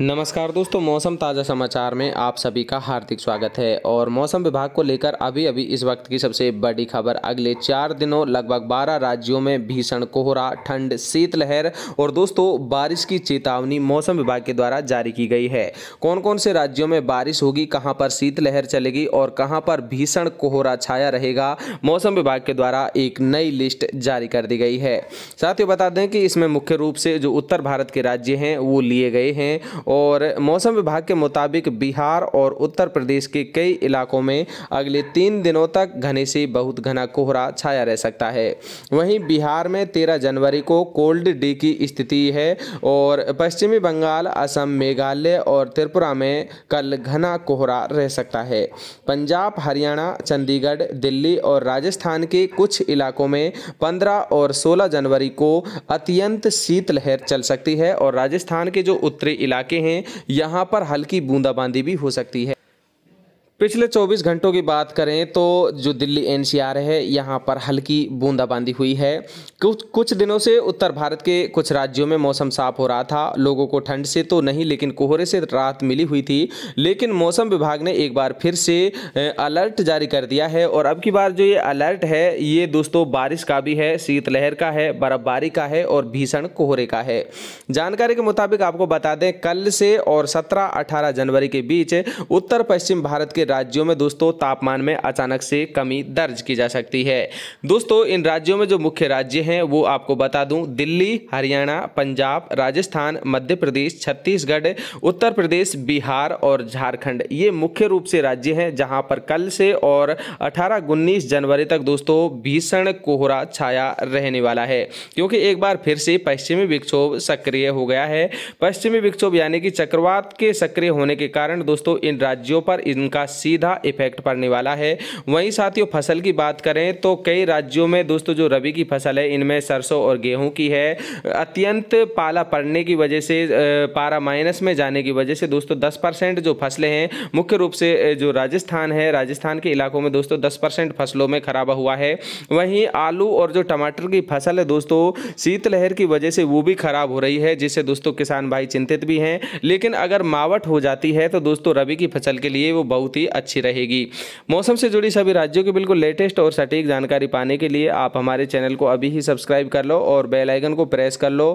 नमस्कार दोस्तों मौसम ताज़ा समाचार में आप सभी का हार्दिक स्वागत है और मौसम विभाग को लेकर अभी अभी इस वक्त की सबसे बड़ी खबर अगले चार दिनों लगभग 12 राज्यों में भीषण कोहरा ठंड शीतलहर और दोस्तों बारिश की चेतावनी मौसम विभाग के द्वारा जारी की गई है कौन कौन से राज्यों में बारिश होगी कहाँ पर शीतलहर चलेगी और कहाँ पर भीषण कोहरा छाया रहेगा मौसम विभाग के द्वारा एक नई लिस्ट जारी कर दी गई है साथ ही बता दें कि इसमें मुख्य रूप से जो उत्तर भारत के राज्य हैं वो लिए गए हैं और मौसम विभाग के मुताबिक बिहार और उत्तर प्रदेश के कई इलाकों में अगले तीन दिनों तक घने से बहुत घना कोहरा छाया रह सकता है वहीं बिहार में तेरह जनवरी को कोल्ड डे की स्थिति है और पश्चिमी बंगाल असम मेघालय और त्रिपुरा में कल घना कोहरा रह सकता है पंजाब हरियाणा चंडीगढ़ दिल्ली और राजस्थान के कुछ इलाकों में 15 और 16 जनवरी को अत्यंत शीतलहर चल सकती है और राजस्थान के जो उत्तरी इलाके इलाके हैं यहाँ पर हल्की बूंदाबांदी भी हो सकती है पिछले 24 घंटों की बात करें तो जो दिल्ली एनसीआर है यहाँ पर हल्की बूंदाबांदी हुई है कुछ कुछ दिनों से उत्तर भारत के कुछ राज्यों में मौसम साफ हो रहा था लोगों को ठंड से तो नहीं लेकिन कोहरे से राहत मिली हुई थी लेकिन मौसम विभाग ने एक बार फिर से अलर्ट जारी कर दिया है और अब की बार जो ये अलर्ट है ये दोस्तों बारिश का भी है शीतलहर का है बर्फबारी का है और भीषण कोहरे का है जानकारी के मुताबिक आपको बता दें कल से और सत्रह अठारह जनवरी के बीच उत्तर पश्चिम भारत के राज्यों में दोस्तों तापमान में अचानक से कमी दर्ज की जा सकती है दोस्तों इन राज्यों में जो मुख्य राज्य हैं वो आपको बता दूं दिल्ली हरियाणा पंजाब राजस्थान मध्य प्रदेश छत्तीसगढ़ उत्तर प्रदेश बिहार और झारखंड ये मुख्य रूप से राज्य हैं जहाँ पर कल से और अठारह उन्नीस जनवरी तक दोस्तों भीषण कोहरा छाया रहने वाला है क्योंकि एक बार फिर से पश्चिमी विक्षोभ सक्रिय हो गया है पश्चिमी विक्षोभ यानी कि चक्रवात के सक्रिय होने के कारण दोस्तों इन राज्यों पर इनका सीधा इफेक्ट पड़ने वाला है वहीं साथियों फसल की बात करें तो कई राज्यों में दोस्तों जो रबी की फसल है इनमें सरसों और गेहूं की है अत्यंत पाला पड़ने की वजह से पारा माइनस में जाने की वजह से दोस्तों दस परसेंट जो फसलें हैं मुख्य रूप से जो राजस्थान है राजस्थान के इलाकों में दोस्तों दस परसेंट फसलों में खराबा हुआ है वहीं आलू और जो टमाटर की फसल है दोस्तों शीतलहर की वजह से वो भी खराब हो रही है जिससे दोस्तों किसान भाई चिंतित भी हैं लेकिन अगर मावट हो जाती है तो दोस्तों रबी की फसल के लिए वो बहुत ही ही अच्छी रहेगी मौसम से जुड़ी सभी राज्यों की बिल्कुल लेटेस्ट और सटीक जानकारी पाने के लिए आप हमारे चैनल को अभी ही सब्सक्राइब कर लो और बेलाइकन को प्रेस कर लो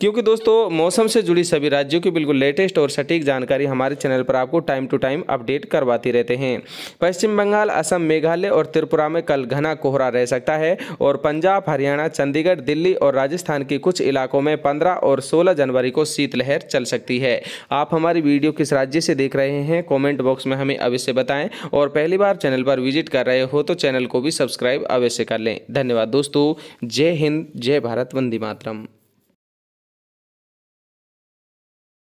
क्योंकि दोस्तों मौसम से जुड़ी सभी राज्यों की बिल्कुल लेटेस्ट और सटीक जानकारी हमारे चैनल पर आपको टाइम टू टाइम अपडेट करवाती रहते हैं पश्चिम बंगाल असम मेघालय और त्रिपुरा में कल घना कोहरा रह सकता है और पंजाब हरियाणा चंडीगढ़ दिल्ली और राजस्थान के कुछ इलाकों में पंद्रह और सोलह जनवरी को शीतलहर चल सकती है आप हमारी वीडियो किस राज्य से देख रहे हैं कॉमेंट बॉक्स में हमें अवश्य बताएं और पहली बार चैनल पर विजिट कर रहे हो तो चैनल को भी सब्सक्राइब अवश्य कर लें धन्यवाद दोस्तों जय हिंद जय भारत वंदे मातरम